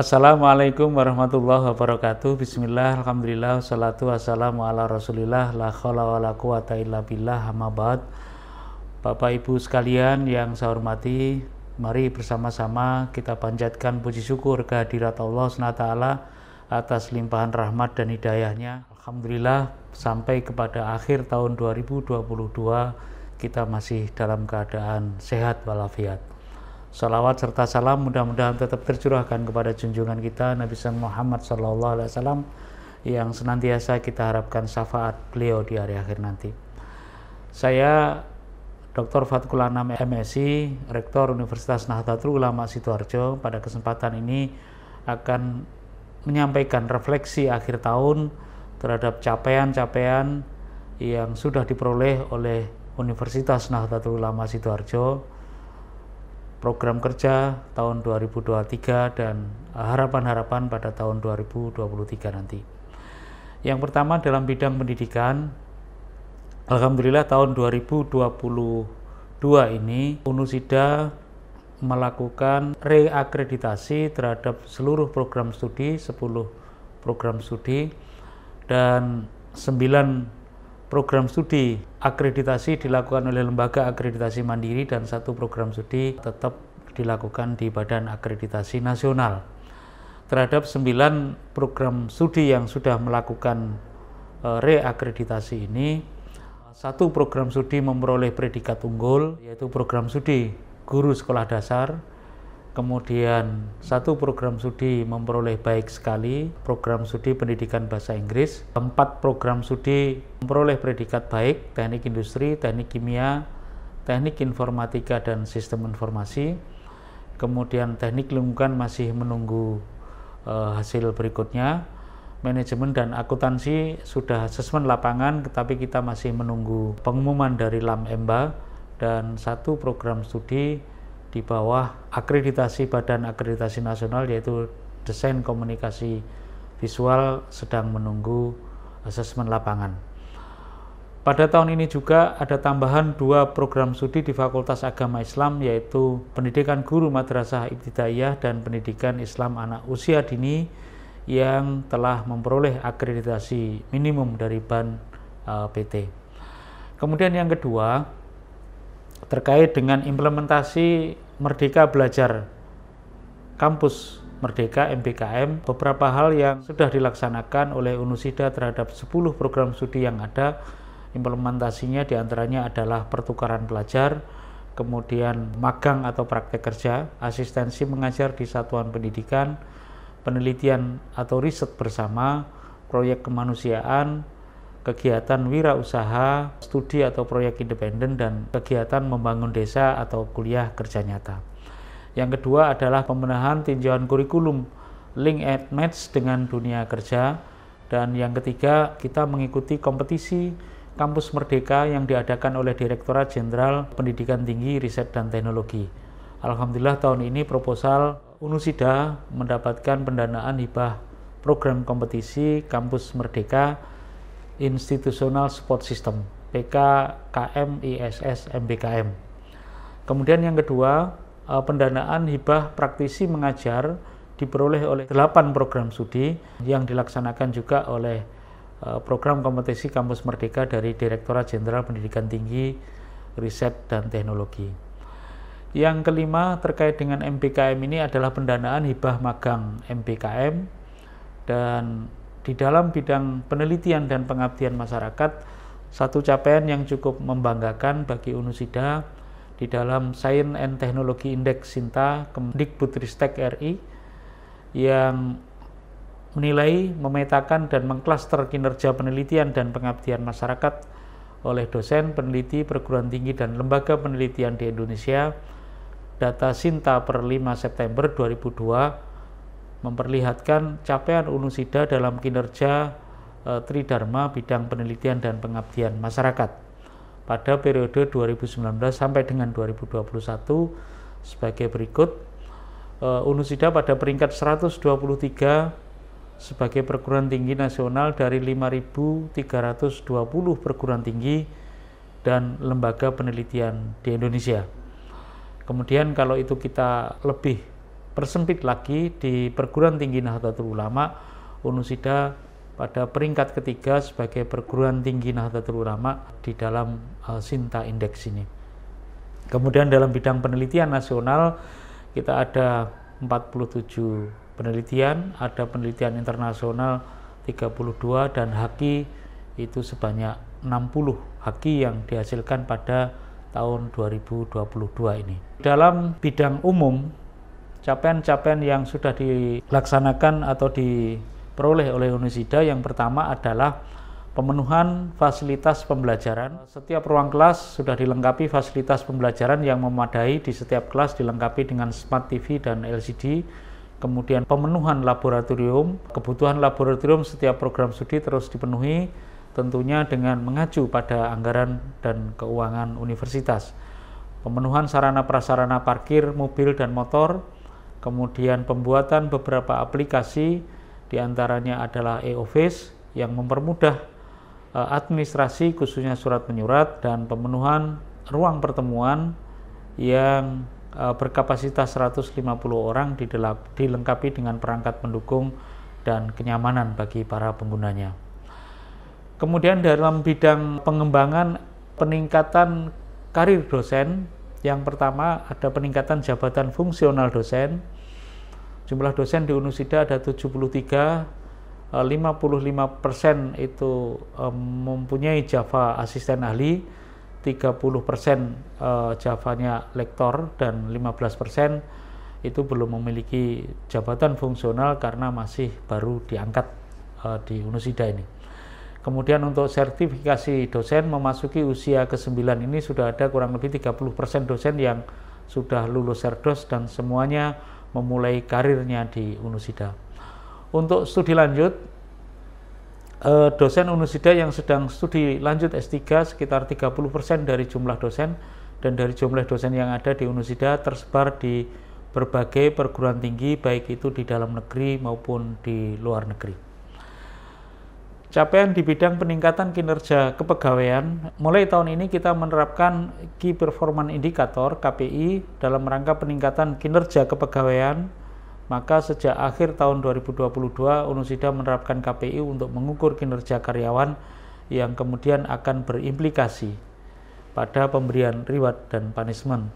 Assalamualaikum warahmatullahi wabarakatuh Bismillah, Alhamdulillah, Salatu wassalamu ala rasulillah La khawla wa la quwata illa billah hamabad Bapak Ibu sekalian yang saya hormati Mari bersama-sama kita panjatkan puji syukur kehadirat Allah SWT Atas limpahan rahmat dan hidayahnya Alhamdulillah sampai kepada akhir tahun 2022 Kita masih dalam keadaan sehat walafiat Salawat serta salam mudah-mudahan tetap tercurahkan kepada junjungan kita Nabi Muhammad Sallallahu Alaihi Wasallam yang senantiasa kita harapkan syafaat beliau di hari akhir nanti. Saya Dr. Fatkul Anam MSI, Rektor Universitas Nahdlatul Ulama Sidoarjo pada kesempatan ini akan menyampaikan refleksi akhir tahun terhadap capaian-capaian yang sudah diperoleh oleh Universitas Nahdlatul Ulama Sidoarjo program kerja tahun 2023 dan eh, harapan-harapan pada tahun 2023 nanti. Yang pertama dalam bidang pendidikan, Alhamdulillah tahun 2022 ini Unusida melakukan reakreditasi terhadap seluruh program studi, 10 program studi dan 9 program studi akreditasi dilakukan oleh lembaga akreditasi mandiri dan satu program studi tetap dilakukan di Badan Akreditasi Nasional. Terhadap sembilan program studi yang sudah melakukan eh, reakreditasi ini, satu program studi memperoleh predikat unggul yaitu program studi guru sekolah dasar kemudian satu program studi memperoleh baik sekali, program studi pendidikan bahasa Inggris, empat program studi memperoleh predikat baik, teknik industri, teknik kimia, teknik informatika dan sistem informasi, kemudian teknik lingkungan masih menunggu e, hasil berikutnya, manajemen dan akuntansi sudah asesmen lapangan, tetapi kita masih menunggu pengumuman dari LAM EMBA, dan satu program studi di bawah akreditasi Badan Akreditasi Nasional yaitu desain komunikasi visual sedang menunggu asesmen lapangan. Pada tahun ini juga ada tambahan dua program studi di Fakultas Agama Islam yaitu Pendidikan Guru Madrasah Ibtidaiyah dan Pendidikan Islam Anak Usia Dini yang telah memperoleh akreditasi minimum dari BAN PT. Eh, Kemudian yang kedua, terkait dengan implementasi Merdeka Belajar Kampus Merdeka MBKM beberapa hal yang sudah dilaksanakan oleh Unusida terhadap 10 program studi yang ada implementasinya diantaranya adalah pertukaran belajar, kemudian magang atau praktek kerja asistensi mengajar di satuan pendidikan penelitian atau riset bersama proyek kemanusiaan kegiatan wirausaha, studi atau proyek independen, dan kegiatan membangun desa atau kuliah kerja nyata. Yang kedua adalah pembenahan tinjauan kurikulum, link and match dengan dunia kerja. Dan yang ketiga, kita mengikuti kompetisi kampus merdeka yang diadakan oleh Direktorat Jenderal Pendidikan Tinggi, Riset, dan Teknologi. Alhamdulillah tahun ini proposal Unusida mendapatkan pendanaan hibah program kompetisi kampus merdeka Institutional Support System PKKM ISS MBKM. Kemudian yang kedua, eh, pendanaan hibah praktisi mengajar diperoleh oleh 8 program studi yang dilaksanakan juga oleh eh, program kompetisi kampus merdeka dari Direktorat Jenderal Pendidikan Tinggi, Riset dan Teknologi. Yang kelima terkait dengan MBKM ini adalah pendanaan hibah magang MBKM dan di dalam bidang penelitian dan pengabdian masyarakat satu capaian yang cukup membanggakan bagi Unusida di dalam Sains and Teknologi Indeks Sinta Kemdikbudristek RI yang menilai, memetakan dan mengklaster kinerja penelitian dan pengabdian masyarakat oleh dosen, peneliti, perguruan tinggi dan lembaga penelitian di Indonesia data Sinta per 5 September 2002 memperlihatkan capaian Unusida dalam kinerja e, Tridharma bidang penelitian dan pengabdian masyarakat pada periode 2019 sampai dengan 2021 sebagai berikut e, eh, Unusida pada peringkat 123 sebagai perguruan tinggi nasional dari 5.320 perguruan tinggi dan lembaga penelitian di Indonesia. Kemudian kalau itu kita lebih persempit lagi di perguruan tinggi Nahdlatul Ulama Unusida pada peringkat ketiga sebagai perguruan tinggi Nahdlatul Ulama di dalam uh, Sinta Index ini. Kemudian dalam bidang penelitian nasional kita ada 47 penelitian, ada penelitian internasional 32 dan haki itu sebanyak 60 haki yang dihasilkan pada tahun 2022 ini. Dalam bidang umum capaian-capaian yang sudah dilaksanakan atau diperoleh oleh Unisida yang pertama adalah pemenuhan fasilitas pembelajaran. Setiap ruang kelas sudah dilengkapi fasilitas pembelajaran yang memadai di setiap kelas dilengkapi dengan smart TV dan LCD. Kemudian pemenuhan laboratorium, kebutuhan laboratorium setiap program studi terus dipenuhi tentunya dengan mengacu pada anggaran dan keuangan universitas. Pemenuhan sarana prasarana parkir mobil dan motor kemudian pembuatan beberapa aplikasi diantaranya adalah e-office yang mempermudah e, administrasi khususnya surat menyurat dan pemenuhan ruang pertemuan yang e, berkapasitas 150 orang dilengkapi dengan perangkat pendukung dan kenyamanan bagi para penggunanya. Kemudian dalam bidang pengembangan peningkatan karir dosen yang pertama ada peningkatan jabatan fungsional dosen. Jumlah dosen di Unusida ada 73, 55% eh, itu eh, mempunyai Java asisten ahli, 30% eh, Javanya lektor dan 15% itu belum memiliki jabatan fungsional karena masih baru diangkat di Unusida ini. Kemudian untuk sertifikasi dosen memasuki usia ke-9 ini sudah ada kurang lebih 30% dosen yang sudah lulus serdos dan semuanya memulai karirnya di Unusida. Untuk studi lanjut, eh, dosen Unusida yang sedang studi lanjut S3 sekitar 30% dari jumlah dosen dan dari jumlah dosen yang ada di Unusida tersebar di berbagai perguruan tinggi baik itu di dalam negeri maupun di luar negeri. Capaian di bidang peningkatan kinerja kepegawaian, mulai tahun ini kita menerapkan Key Performance Indicator KPI dalam rangka peningkatan kinerja kepegawaian. Maka sejak akhir tahun 2022, Unusida menerapkan KPI untuk mengukur kinerja karyawan yang kemudian akan berimplikasi pada pemberian reward dan punishment.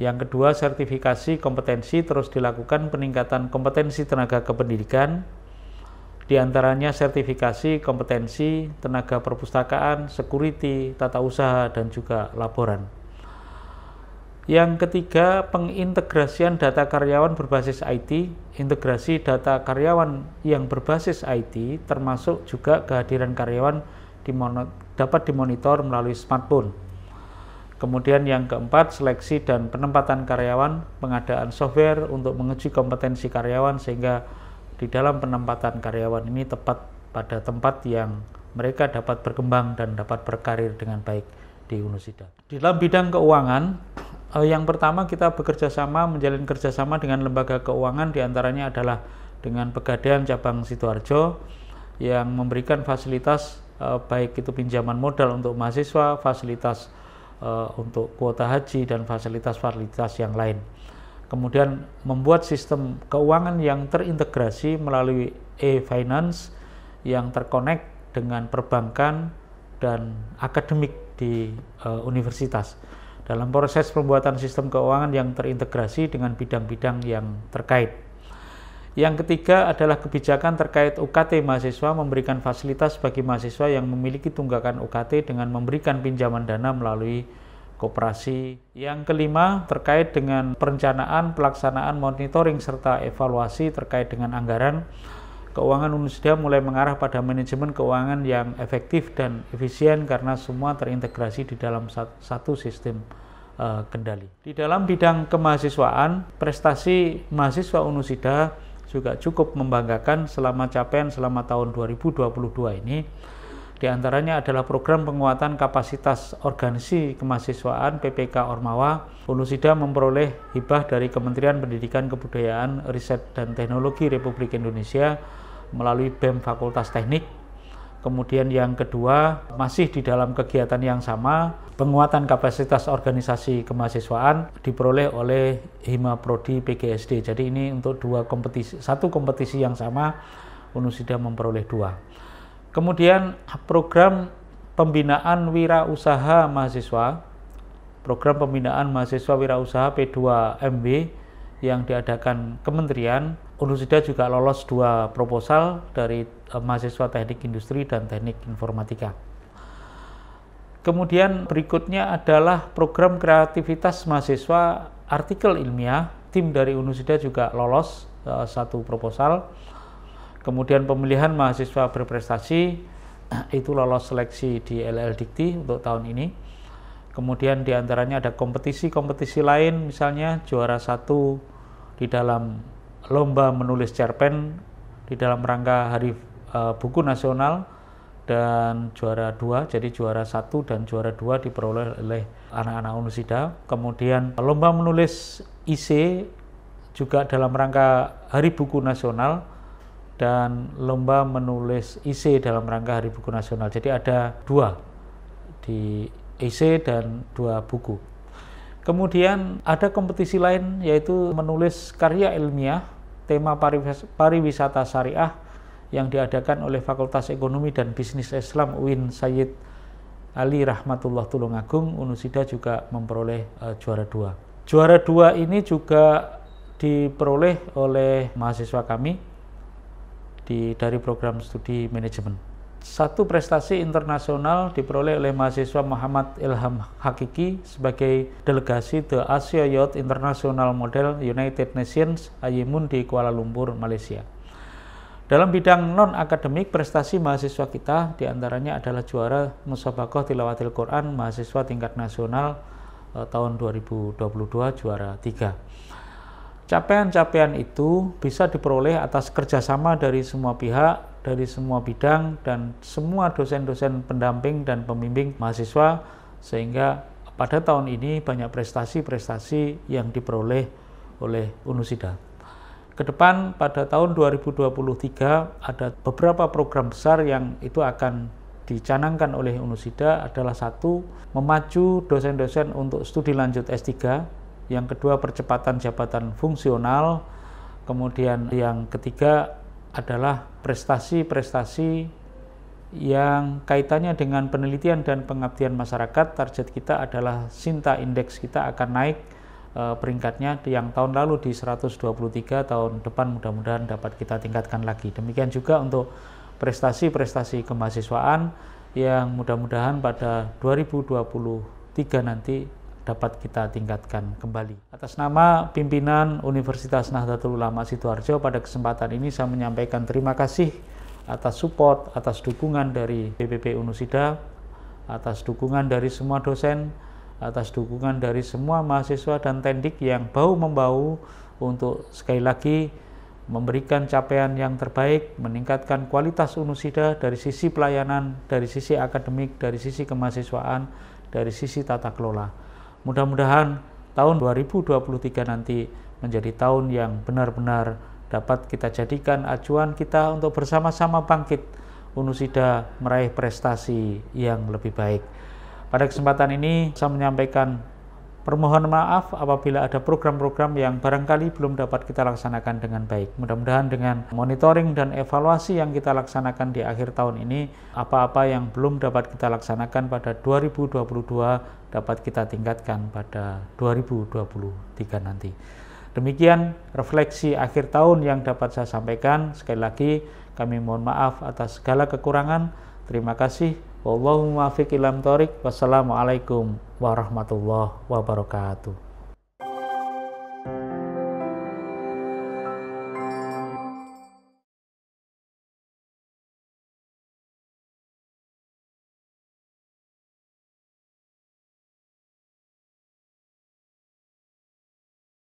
Yang kedua, sertifikasi kompetensi terus dilakukan peningkatan kompetensi tenaga kependidikan diantaranya sertifikasi, kompetensi, tenaga perpustakaan, security, tata usaha, dan juga laporan. Yang ketiga, pengintegrasian data karyawan berbasis IT. Integrasi data karyawan yang berbasis IT termasuk juga kehadiran karyawan dapat dimonitor melalui smartphone. Kemudian yang keempat, seleksi dan penempatan karyawan, pengadaan software untuk menguji kompetensi karyawan sehingga di dalam penempatan karyawan ini tepat pada tempat yang mereka dapat berkembang dan dapat berkarir dengan baik di Unusida. Di dalam bidang keuangan, eh, yang pertama kita bekerja sama, menjalin kerjasama dengan lembaga keuangan diantaranya adalah dengan Pegadaian Cabang Sidoarjo yang memberikan fasilitas eh, baik itu pinjaman modal untuk mahasiswa, fasilitas eh, untuk kuota haji dan fasilitas-fasilitas yang lain kemudian membuat sistem keuangan yang terintegrasi melalui e-finance yang terkonek dengan perbankan dan akademik di e, universitas. Dalam proses pembuatan sistem keuangan yang terintegrasi dengan bidang-bidang yang terkait. Yang ketiga adalah kebijakan terkait UKT mahasiswa memberikan fasilitas bagi mahasiswa yang memiliki tunggakan UKT dengan memberikan pinjaman dana melalui koperasi. Yang kelima terkait dengan perencanaan, pelaksanaan, monitoring serta evaluasi terkait dengan anggaran. Keuangan UNSDA mulai mengarah pada manajemen keuangan yang efektif dan efisien karena semua terintegrasi di dalam satu sistem eh, kendali. Di dalam bidang kemahasiswaan, prestasi mahasiswa UNUSIDA juga cukup membanggakan selama capaian selama tahun 2022 ini di antaranya adalah program penguatan kapasitas organisasi kemahasiswaan PPK Ormawa. Unusida memperoleh hibah dari Kementerian Pendidikan Kebudayaan, Riset dan Teknologi Republik Indonesia melalui BEM Fakultas Teknik. Kemudian yang kedua, masih di dalam kegiatan yang sama, penguatan kapasitas organisasi kemahasiswaan diperoleh oleh Hima Prodi PGSD. Jadi ini untuk dua kompetisi, satu kompetisi yang sama, Unusida memperoleh dua. Kemudian program pembinaan wirausaha mahasiswa, program pembinaan mahasiswa wirausaha P2MB yang diadakan kementerian, Universitas juga lolos dua proposal dari eh, mahasiswa teknik industri dan teknik informatika. Kemudian berikutnya adalah program kreativitas mahasiswa artikel ilmiah. Tim dari Universitas juga lolos eh, satu proposal kemudian pemilihan mahasiswa berprestasi itu lolos seleksi di LL Dikti untuk tahun ini kemudian diantaranya ada kompetisi-kompetisi lain misalnya juara satu di dalam lomba menulis cerpen di dalam rangka hari eh, buku nasional dan juara dua jadi juara satu dan juara dua diperoleh oleh anak-anak Unisida kemudian lomba menulis IC juga dalam rangka hari buku nasional dan lomba menulis IC dalam rangka Hari Buku Nasional. Jadi ada dua di IC dan dua buku. Kemudian ada kompetisi lain yaitu menulis karya ilmiah tema pariwisata syariah yang diadakan oleh Fakultas Ekonomi dan Bisnis Islam UIN Sayyid Ali Rahmatullah Tulungagung Unusida juga memperoleh uh, juara dua. Juara dua ini juga diperoleh oleh mahasiswa kami di dari program studi manajemen. Satu prestasi internasional diperoleh oleh mahasiswa Muhammad Ilham Hakiki sebagai delegasi The Asia Youth International Model United Nations Ayimun di Kuala Lumpur, Malaysia. Dalam bidang non-akademik, prestasi mahasiswa kita diantaranya adalah juara Musabakoh Tilawatil Quran mahasiswa tingkat nasional eh, tahun 2022 juara 3 Capaian-capaian itu bisa diperoleh atas kerjasama dari semua pihak, dari semua bidang, dan semua dosen-dosen pendamping dan pembimbing mahasiswa, sehingga pada tahun ini banyak prestasi-prestasi yang diperoleh oleh Unusida. Kedepan pada tahun 2023 ada beberapa program besar yang itu akan dicanangkan oleh Unusida adalah satu memacu dosen-dosen untuk studi lanjut S3 yang kedua percepatan jabatan fungsional, kemudian yang ketiga adalah prestasi-prestasi yang kaitannya dengan penelitian dan pengabdian masyarakat. Target kita adalah Sinta indeks kita akan naik e, peringkatnya yang tahun lalu di 123 tahun depan mudah-mudahan dapat kita tingkatkan lagi. Demikian juga untuk prestasi-prestasi kemahasiswaan yang mudah-mudahan pada 2023 nanti dapat kita tingkatkan kembali. Atas nama pimpinan Universitas Nahdlatul Ulama Sidoarjo pada kesempatan ini saya menyampaikan terima kasih atas support, atas dukungan dari BPP Unusida, atas dukungan dari semua dosen, atas dukungan dari semua mahasiswa dan tendik yang bau membau untuk sekali lagi memberikan capaian yang terbaik, meningkatkan kualitas Unusida dari sisi pelayanan, dari sisi akademik, dari sisi kemahasiswaan, dari sisi tata kelola. Mudah-mudahan tahun 2023 nanti menjadi tahun yang benar-benar dapat kita jadikan acuan kita untuk bersama-sama bangkit Unusida meraih prestasi yang lebih baik. Pada kesempatan ini saya menyampaikan Permohon maaf apabila ada program-program yang barangkali belum dapat kita laksanakan dengan baik. Mudah-mudahan dengan monitoring dan evaluasi yang kita laksanakan di akhir tahun ini, apa-apa yang belum dapat kita laksanakan pada 2022 dapat kita tingkatkan pada 2023 nanti. Demikian refleksi akhir tahun yang dapat saya sampaikan. Sekali lagi, kami mohon maaf atas segala kekurangan. Terima kasih. Wallahu muwafiq ilam tarik. Wassalamualaikum warahmatullahi wabarakatuh.